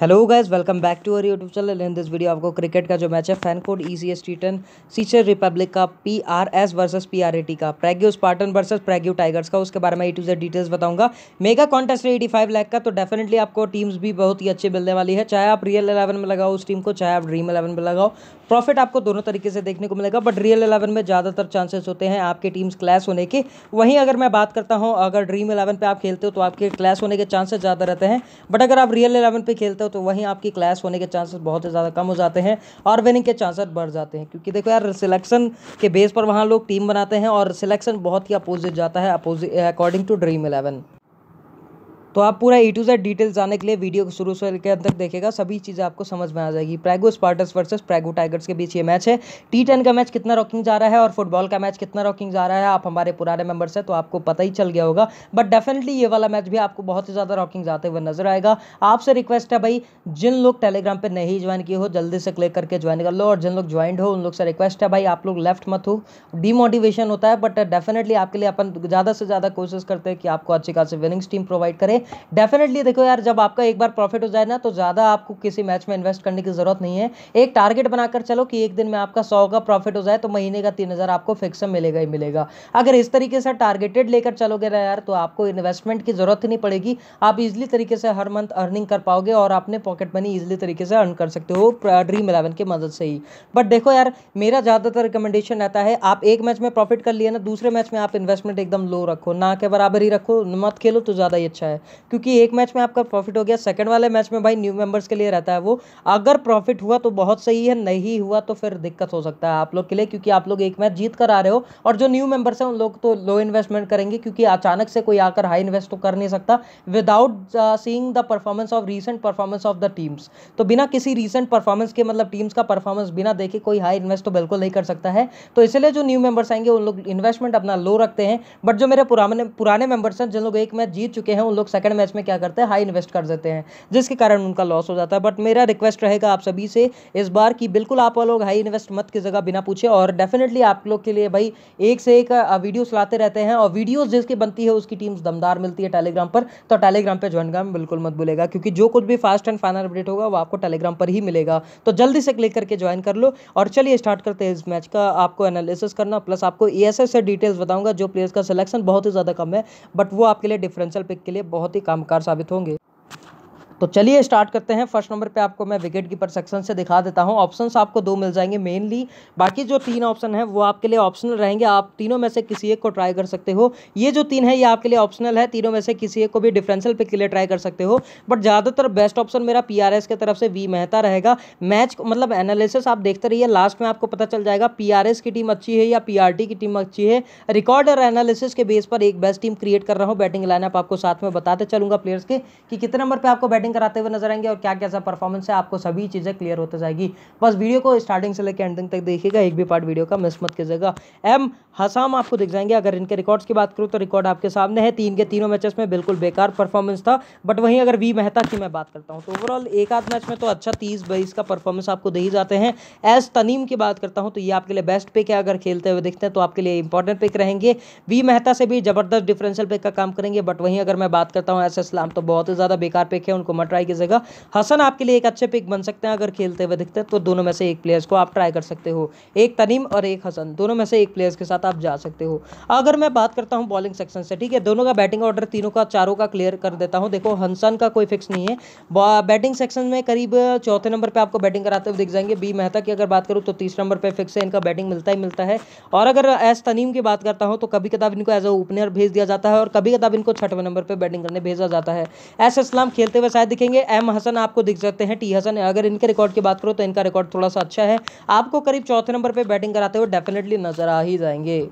hello guys welcome back to our YouTube channel in this video आपको cricket का जो match है FanCode E C S T ten सीचर Republic का P R S versus P R A T का Prague Spartans versus Prague Tigers का उसके बारे में ए टू जेड डिटेल्स बताऊंगा मेगा कॉन्टेस्ट है एटी फाइव लैक का तो डेफिनेटली आपको टीम्स भी बहुत ही अच्छी मिलने वाली है चाहे आप रियल इलेवन में लगाओ उस टीम को चाहे आप ड्रीम इलेवन में लगाओ प्रॉफिट आपको दोनों तरीके से देखने को मिलेगा बट रियल इलेवन में ज़्यादातर चांसेस होते हैं आपके टीम्स क्लैश होने के वहीं अगर मैं बात करता हूँ अगर ड्रीम इलेवन पर आप खेलते हो तो आपके क्लैश होने के चांसेस ज़्यादा रहते हैं बट अगर आप रियल एलेवन पर खेलते हो तो वहीं आपकी क्लैश होने के चांसेस बहुत ही ज़्यादा कम हो जाते हैं और विनिंग के चांसेस बढ़ जाते हैं क्योंकि देखो यार सिलेक्शन के बेस पर वहाँ लोग टीम बनाते हैं और सिलेक्शन बहुत ही अपोजिट जाता है opposite according to Dream Eleven तो आप पूरा ए टू जेड डिटेल जाने के लिए वीडियो को शुरू से लेकर अंत तक देखेगा सभी चीज़ें आपको समझ में आ जाएगी प्रैगो स्पार्टस वर्सेस प्रैगो टाइगर्स के बीच ये मैच है टी टेन का मैच कितना रॉकिंग जा रहा है और फुटबॉल का मैच कितना रॉकिंग जा रहा है आप हमारे पुराने मेंबर्स हैं तो आपको पता ही चल गया होगा बट डेफिनेटली ये वाला मैच भी आपको बहुत ही ज़्यादा रॉकिंग जाते हुए नजर आएगा आपसे रिक्वेस्ट है भाई जिन लोग टेलीग्राम पर नहीं ज्वाइन किए हो जल्दी से क्लिक करके ज्वाइन कर लो और जिन लोग ज्वाइंट हो उन लोग से रिक्वेस्ट है भाई आप लोग लेफ्ट मत हो डीमोटिवेशन होता है बट डेफिनेटली आपके लिए अपन ज़्यादा से ज़्यादा कोशिश करते हैं कि आपको अच्छी खासी विनिंग्स टीम प्रोवाइड करें डेफिनेटली देखो यार जब आपका एक बार प्रॉफिट हो जाए ना तो ज़्यादा आपको किसी मैच में इन्वेस्ट करने की ज़रूरत नहीं है एक टारगेट बनाकर चलो कि एक दिन में आपका सौ का प्रॉफिट हो जाए तो महीने का तीन हज़ार आपको फिक्स मिलेगा ही मिलेगा अगर इस तरीके से टारगेटेड लेकर चलोगे ना यार तो आपको इन्वेस्टमेंट की ज़रूरत ही नहीं पड़ेगी आप इजिली तरीके से हर मंथ अर्निंग कर पाओगे और अपने पॉकेट मनी इजिली तरीके से अर्न कर सकते हो ड्रीम इलेवन की मदद से ही बट देखो यार मेरा ज़्यादातर रिकमेंडेशन रहता है आप एक मैच में प्रॉफिट कर लिए ना दूसरे मैच में आप इन्वेस्टमेंट एकदम लो रखो ना के बराबर ही रखो मत खेलो तो ज़्यादा ही अच्छा है क्योंकि एक मैच में आपका प्रॉफिट हो गया सेकंड वाले मैच में भाई न्यू मेंबर्स के लिए रहता है वो अगर प्रॉफिट हुआ तो बहुत सही है नहीं हुआ तो फिर दिक्कत हो सकता है आप लोग के लिए क्योंकि आप लोग एक मैच जीत कर आ रहे हो और जो न्यू मेंबर्स हैं उन लोग तो लो इन्वेस्टमेंट करेंगे क्योंकि अचानक से कोई आकर हाई इन्वेस्ट तो कर नहीं सकता without seeing the performance of recent performance of the teams तो बिना किसी रीसेंट परफॉर्मेंस के मतलब टीम्स का परफॉर्मेंस बिना देखे कोई हाई इन्वेस्ट तो बिल्कुल नहीं कर सकता है तो इसलिए जो न्यू मेंबर्स आएंगे उन लोग इन्वेस्टमेंट अपना लो रखते हैं बट जो मेरे पुराने पुराने मेंबर्स हैं जिन लोग एक मैच जीत चुके हैं उन लोग सेकंड सेकंड मैच में क्या करते हैं हाई इन्वेस्ट कर देते हैं जिसके कारण उनका लॉस हो जाता है बट मेरा रिक्वेस्ट रहेगा आप सभी से इस बार कि बिल्कुल आप लोग हाई इन्वेस्ट मत की जगह बिना पूछे और डेफिनेटली आप लोग के लिए भाई एक से एक वीडियो लाते रहते हैं और वीडियोज जिसकी बनती है उसकी टीम दमदार मिलती है टेलीग्राम पर तो टेलीग्राम पर ज्वाइन करना बिल्कुल मत भूलेगा क्योंकि जो कुछ भी फास्ट एंड फाइनल अपडेट होगा वो आपको टेलीग्राम पर ही मिलेगा तो जल्दी से क्लिक करके ज्वाइन कर लो और चलिए स्टार्ट करते हैं इस मैच का आपको एनालिसिस करना प्लस आपको एस से डिटेल्स बताऊंगा जो प्लेयर्स का सिलेक्शन बहुत ही ज़्यादा कम है बट वो आपके लिए डिफरेंशियल पिक के लिए बहुत बहुत ही कामकार साबित होंगे तो चलिए स्टार्ट करते हैं फर्स्ट नंबर पे आपको मैं विकेट कीपर सेक्शन से दिखा देता हूँ ऑप्शंस आपको दो मिल जाएंगे मेनली बाकी जो तीन ऑप्शन है वो आपके लिए ऑप्शनल रहेंगे आप तीनों में से किसी एक को ट्राई कर सकते हो ये जो तीन है ये आपके लिए ऑप्शनल है तीनों में से किसी एक को भी डिफरेंशियल पिक के लिए ट्राई कर सकते हो बट ज़्यादातर बेस्ट ऑप्शन मेरा पी की तरफ से वी मेहता रहेगा मैच मतलब एनालिसिस आप देखते रहिए लास्ट में आपको पता चल जाएगा पी की टीम अच्छी है या पी की टीम अच्छी है रिकॉर्ड और एनालिसिस के बेस पर एक बेस्ट टीम क्रिएट कर रहा हूँ बैटिंग लाइनअप आपको साथ में बताते चलूंगा प्लेयर्स के कितने नंबर पर आपको बैटिंग स्टार्टिंग कराते हुए नजर आएंगे और क्या कैसा परफॉर्मेंस है आपको सभी चीज़ें क्लियर होते जाएगी बस वीडियो को स्टार्टिंग से लेकर एंडिंग तक देखिएगा एक भी पार्ट वीडियो का मिस मत कीजिएगा एम हसाम आपको दिख जाएंगे अगर इनके रिकॉर्ड्स की बात करूँ तो रिकॉर्ड आपके सामने है तीन के तीनों मैचेस में बिल्कुल बेकार परफॉर्मेंस था बट वहीं अगर वी मेहता की मैं बात करता हूँ तो ओवरऑल एक आध मैच में तो अच्छा तीस बाईस का परफॉर्मेंस आपको दे ही जाते हैं एज तनीम की बात करता हूँ तो ये आपके लिए बेस्ट पिक है अगर खेलते हुए देखते हैं तो आपके लिए इंपॉर्टेंट पिक रहेंगे वी मेहता से भी जबरदस्त डिफरेंशियल पिक का काम करेंगे बट वहीं अगर मैं बात करता हूँ एस इस्लाम तो बहुत ही ज़्यादा बेकार पिक है उनको मत ट्राई कीजिएगा हसन आपके लिए एक अच्छे पिक बन सकते हैं अगर खेलते हुए दिखते हैं तो दोनों में से एक प्लेयर्स को आप ट्राई कर सकते हो एक तनीम और एक हसन दोनों में से एक प्लेयर्स के साथ आप जा सकते हो अगर मैं बात करता हूँ बॉलिंग सेक्शन से ठीक है दोनों का बैटिंग ऑर्डर तीनों का चारों का क्लियर कर देता हूँ देखो हसन का कोई फिक्स नहीं है बैटिंग सेक्शन में करीब चौथे नंबर पर आपको बैटिंग कराते हुए दिख जाएंगे बी मेहता की अगर बात करूँ तो तीसरे नंबर पर फिक्स है इनका बैटिंग मिलता ही मिलता है और अगर एस तनीम की बात करता हूँ तो कभी कताब इनको एज ए ओपनर भेज दिया जाता है और कभी कताब इनको छठवें नंबर पर बैटिंग करने भेजा जाता है एस इस्लाम खेलते हुए शायद दिखेंगे एम हसन आपको दिख सकते हैं टी हसन अगर इनके रिकॉर्ड की बात करो तो इनका रिकॉर्ड थोड़ा सा अच्छा है आपको करीब चौथे नंबर पर बैटिंग कराते हुए डेफिनेटली नजर आ ही जाएंगे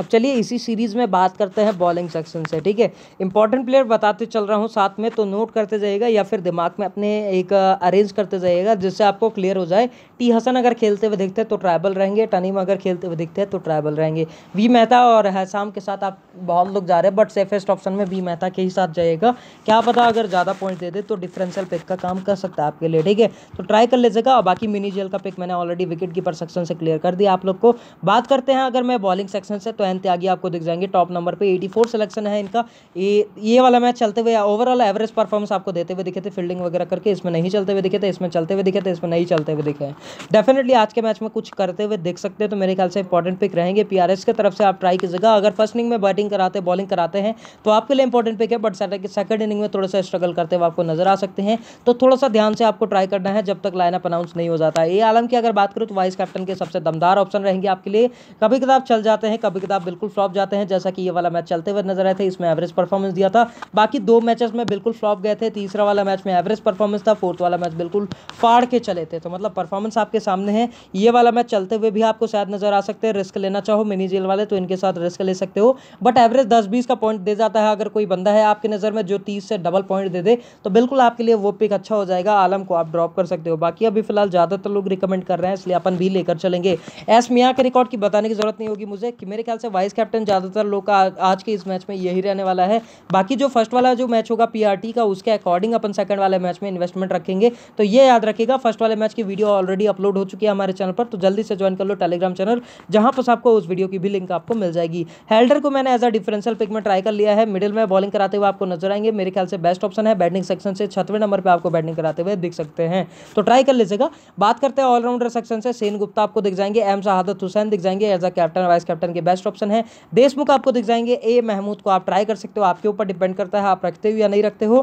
अब चलिए इसी सीरीज़ में बात करते हैं बॉलिंग सेक्शन से ठीक है इंपॉर्टेंट प्लेयर बताते चल रहा हूँ साथ में तो नोट करते जाइएगा या फिर दिमाग में अपने एक अरेंज करते जाइएगा जिससे आपको क्लियर हो जाए टी हसन अगर खेलते हुए दिखते हैं तो ट्राइबल रहेंगे टनीम अगर खेलते हुए दिखते हैं तो ट्राइबल रहेंगे वी मेहता और हैसाम के साथ आप बहुत लोग जा रहे हैं बट सेफेस्ट ऑप्शन में वी मेहता के ही साथ जाइएगा क्या पता अगर ज़्यादा पॉइंट दे दे तो डिफ्रेंशियल पिक का काम कर सकता है आपके लिए ठीक है तो ट्राई कर लीजिएगा और बाकी मिनी जेल का पिक मैंने ऑलरेडी विकेट कीपर सेक्शन से क्लियर कर दिया आप लोग को बात करते हैं अगर मैं बॉलिंग सेक्शन से तो तो एन त्यागी आपको दिख जाएंगे टॉप नंबर पे 84 सिलेक्शन है इनका ये ये वाला मैच चलते हुए ओवरऑल एवरेज परफॉर्मेंस आपको देते हुए दिखे थे फील्डिंग वगैरह करके इसमें नहीं चलते हुए दिखे थे इसमें चलते हुए दिखे थे इसमें नहीं चलते हुए दिखे हैं डेफिनेटली आज के मैच में कुछ करते हुए देख सकते हैं तो मेरे ख्याल से इंपॉर्टेंट पिक रहेंगे पी आर तरफ से आप ट्राई कीजिएगा अगर फर्स्ट इनिंग में बैटिंग कराते बॉलिंग कराते हैं तो आपके लिए इंपॉर्टेंट पिक है बट सेकंड इनिंग में थोड़ा सा स्ट्रगल करते हुए आपको नजर आ सकते हैं तो थोड़ा सा ध्यान से आपको ट्राई करना है जब तक लाइनअप अनाउंस नहीं हो जाता ए आलम की अगर बात करूँ तो वाइस कैप्टन के सबसे दमदार ऑप्शन रहेंगे आपके लिए कभी कदार चल जाते हैं कभी आप बिल्कुल फ्लॉप जाते हैं जैसा कि ये वाला मैच चलते हुए नजर आए थे इसमें एवरेज परफॉर्मेंस दिया था बाकी दो मैचेस में बिल्कुल फ्लॉप गए थे तीसरा वाला मैच में एवरेज परफॉर्मेंस था फोर्थ वाला मैच बिल्कुल फाड़ के चले थे तो मतलब परफॉर्मेंस आपके सामने है ये वाला मैच चलते हुए भी आपको शायद नजर आ सकते हैं रिस्क लेना चाहो मिनी जेल वाले तो इनके साथ रिस्क ले सकते हो बट एवरेज दस बीस का पॉइंट दे जाता है अगर कोई बंदा है आपकी नज़र में जो तीस से डबल पॉइंट दे दे तो बिल्कुल आपके लिए वो पिक अच्छा हो जाएगा आलम को आप ड्रॉप कर सकते हो बाकी अभी फिलहाल ज़्यादातर लोग रिकमेंड कर रहे हैं इसलिए अपन भी लेकर चलेंगे एस मियाँ के रिकॉर्ड की बताने की जरूरत नहीं होगी मुझे कि मेरे ख्याल से वाइस कैप्टन ज़्यादातर लोग का आज के इस मैच में यही रहने वाला है बाकी जो फर्स्ट वाला जो मैच होगा पी का उसके अकॉर्डिंग अपन सेकंड वाले मैच में इन्वेस्टमेंट रखेंगे तो ये याद रखेगा फर्स्ट वाले मैच की वीडियो ऑलरेडी अपलोड हो चुकी है हमारे चैनल पर तो जल्दी से ज्वाइन कर लो टेलीग्राम चैनल जहाँ पर आपको उस वीडियो की भी लिंक आपको मिल जाएगी हेल्डर को मैंने एज अ डिफरेंशियल पिक में ट्राई कर लिया है मिडिल में बॉलिंग कराते हुए आपको नजर आएंगे मेरे ख्याल से बेस्ट ऑप्शन है बैटिंग सेक्शन से छठवें नंबर पर आपको बैटिंग कराते हुए दिख सकते हैं तो ट्राई कर लीजिएगा बात करते हैं ऑलराउंडर सेक्शन से सेन गुप्ता आपको दिख जाएंगे एम शहादत हुसैन दिख जाएंगे as a captain vice captain के बेस्ट ऑप्शन है देशमुख आपको दिख जाएंगे ए महमूद को आप ट्राई कर सकते हो आपके ऊपर डिपेंड करता है आप रखते हो या नहीं रखते हो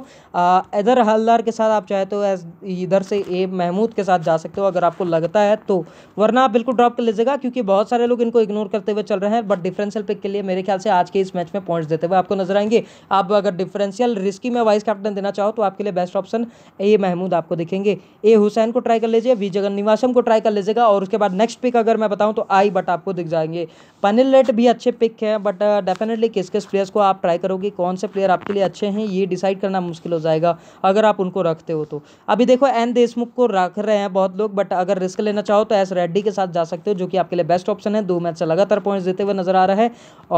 इधर हलदार के साथ आप चाहे तो एज इधर से ए महमूद के साथ जा सकते हो अगर आपको लगता है तो वरना आप बिल्कुल ड्रॉप कर लीजिएगा क्योंकि बहुत सारे लोग इनको इग्नोर करते हुए चल रहे हैं बट डिफरेंशियल पिक के लिए मेरे ख्याल से आज के इस मैच में पॉइंट्स देते हुए आपको नजर आएंगे आप अगर डिफरेंशियल रिस्की में वाइस कैप्टन देना चाहो तो आपके लिए बेस्ट ऑप्शन ए महमूद आपको दिखेंगे ए हुसैन को ट्राई कर लीजिए वी जगन निवासम को ट्राई कर लीजिएगा और उसके बाद नेक्स्ट पिक अगर मैं बताऊँ तो आई बट आपको दिख जाएंगे पनिल लेट सभी अच्छे पिक हैं बट डेफिनेटली uh, किस किस प्लेयर्स को आप ट्राई करोगे कौन से प्लेयर आपके लिए अच्छे हैं ये डिसाइड करना मुश्किल हो जाएगा अगर आप उनको रखते हो तो अभी देखो एन देशमुख को रख रहे हैं बहुत लोग बट अगर रिस्क लेना चाहो तो एस रेड्डी के साथ जा सकते हो जो कि आपके लिए बेस्ट ऑप्शन है दो मैच से लगातार पॉइंट्स देते हुए नजर आ रहा है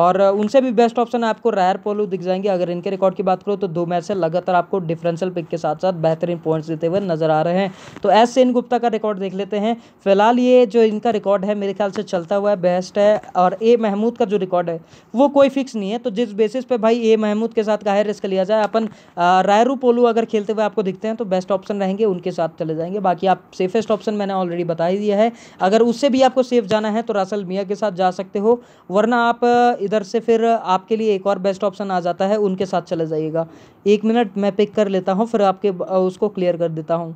और uh, उनसे भी बेस्ट ऑप्शन आपको रायर पोलू दिख जाएंगे अगर इनके रिकॉर्ड की बात करो तो दो मैच से लगातार आपको डिफरेंशियल पिक के साथ साथ बेहतरीन पॉइंट्स देते हुए नजर आ रहे हैं तो एस सेन गुप्ता का रिकॉर्ड देख लेते हैं फिलहाल ये जो इनका रिकॉर्ड है मेरे ख्याल से चलता हुआ है बेस्ट है और ए महमूद महमूद का जो रिकॉर्ड है वो कोई फिक्स नहीं है तो जिस बेसिस पे भाई ए महमूद के साथ काहिर रिस्क लिया जाए अपन रायरू पोलू अगर खेलते हुए आपको दिखते हैं तो बेस्ट ऑप्शन रहेंगे उनके साथ चले जाएंगे बाकी आप सेफेस्ट ऑप्शन मैंने ऑलरेडी बता ही दिया है अगर उससे भी आपको सेफ जाना है तो रासल मियाँ के साथ जा सकते हो वरना आप इधर से फिर आपके लिए एक और बेस्ट ऑप्शन आ जाता है उनके साथ चले जाइएगा एक मिनट मैं पिक कर लेता हूँ फिर आपके उसको क्लियर कर देता हूँ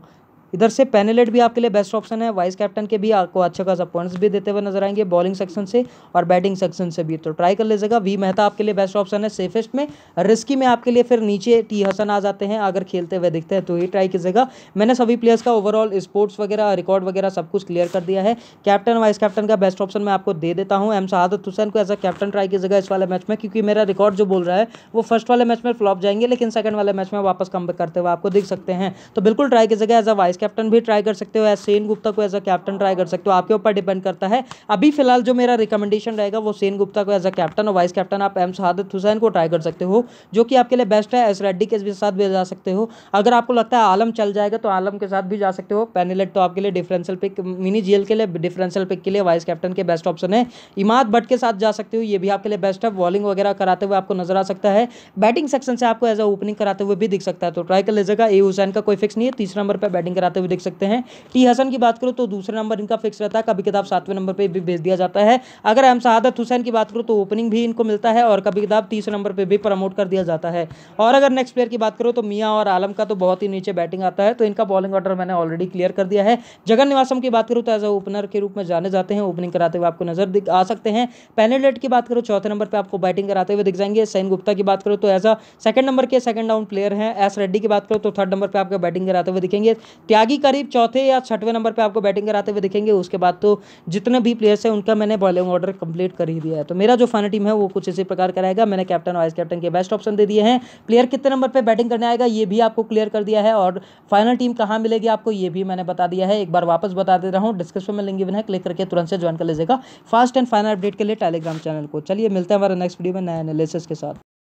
इधर से पेनेलेट भी आपके लिए बेस्ट ऑप्शन है वाइस कैप्टन के भी आपको अच्छे खासा पॉइंट्स भी देते हुए नजर आएंगे बॉलिंग सेक्शन से और बैटिंग सेक्शन से भी तो ट्राई कर लीजिएगा वी मेहता आपके लिए बेस्ट ऑप्शन है सेफेस्ट में रिस्की में आपके लिए फिर नीचे टी हसन आ जाते हैं अगर खेलते हुए दिखते हैं तो ये ट्राई कीजिएगा मैंने सभी प्लेयर्स का ओवरऑल स्पोर्ट्स वगैरह रिकॉर्ड वगैरह सब कुछ क्लियर कर दिया है कैप्टन वाइस कैप्टन का बेस्ट ऑप्शन मैं आपको दे देता हूँ एम शहादत हुसैन को एज अ कैप्टन ट्राई कीजिएगा इस वाले मैच में क्योंकि मेरा रिकॉर्ड जो बोल रहा है वो फर्स्ट वाले मैच में फ्लॉप जाएंगे लेकिन सेकंड वाले मैच में वापस कम करते हुए आपको दिख सकते हैं तो बिल्कुल ट्राई कीजिएगा as a vice captain captain भी ट्राई कर सकते हो या सेन गुप्ता को एज अ कैप्टन ट्राई कर सकते हो आपके ऊपर डिपेंड करता है अभी फिलहाल जो मेरा रिकमेंडेशन रहेगा वो सेन गुप्ता को एज अ कैप्टन और वाइस कैप्टन आप एम शहादत हुसैन को ट्राई कर सकते हो जो कि आपके लिए बेस्ट है एस रेड्डी के साथ भी जा सकते हो अगर आपको लगता है आलम चल जाएगा तो आलम के साथ भी जा सकते हो पेनिलेट तो आपके लिए डिफरेंशियल पिक मिनी जीएल के लिए डिफरेंशियल पिक के लिए वाइस कैप्टन के बेस्ट ऑप्शन है इमाद भट्ट के साथ जा सकते हो ये भी आपके लिए बेस्ट है बॉलिंग वगैरह कराते हुए आपको नजर आ सकता है बैटिंग सेक्शन से आपको एज अ ओपनिंग कराते हुए भी दिख सकता है तो ट्राई कर लीजिएगा ए हुसैन का कोई फिक्स नहीं है तीसरे नंबर पर बैटिंग करा कराते हुए देख सकते हैं टी हसन की बात करो तो दूसरे नंबर इनका फिक्स रहता है कभी किताब सातवें नंबर पर भी भेज दिया जाता है अगर एम शहादत हुसैन की बात करो तो ओपनिंग भी इनको मिलता है और कभी किताब तीसरे नंबर पर भी प्रमोट कर दिया जाता है और अगर नेक्स्ट प्लेयर की बात करो तो मियाँ और आलम का तो बहुत ही नीचे बैटिंग आता है तो इनका बॉलिंग ऑर्डर मैंने ऑलरेडी क्लियर कर दिया है जगन निवासम की बात करो तो एज अ ओपनर के रूप में जाने जाते हैं ओपनिंग कराते हुए आपको नजर आ सकते हैं पहले डेट की बात करो चौथे नंबर पर आपको बैटिंग कराते हुए दिख जाएंगे सैन गुप्ता की बात करो तो एज अ सेकंड नंबर के सेकंड डाउन प्लेयर हैं एस रेड्डी की बात करो तो थर्ड नंबर पर आपका बैटिंग कराते हुए दिखेंगे त्यागी करीब चौथे या छठवें नंबर पे आपको बैटिंग कराते हुए दिखेंगे उसके बाद तो जितने भी प्लेयर्स हैं उनका मैंने बॉलिंग ऑर्डर कंप्लीट कर ही दिया है तो मेरा जो फाइनल टीम है वो कुछ इसी प्रकार का रहेगा मैंने कैप्टन वाइस कैप्टन के बेस्ट ऑप्शन दे दिए हैं प्लेयर कितने नंबर पर बैटिंग करने आएगा ये भी आपको क्लियर कर दिया है और फाइनल टीम कहाँ मिलेगी आपको ये भी मैंने बता दिया है एक बार वापस बता दे रहा हूँ डिस्क्रिप्शन में लिंक बना क्लिक करके तुरंत से ज्वाइन कर लीजिएगा फास्ट एंड फाइनल अपडेट के लिए टेलीग्राम चैनल को चलिए मिलते हैं हमारे नेक्स्ट वीडियो में नया एनालिसिस के साथ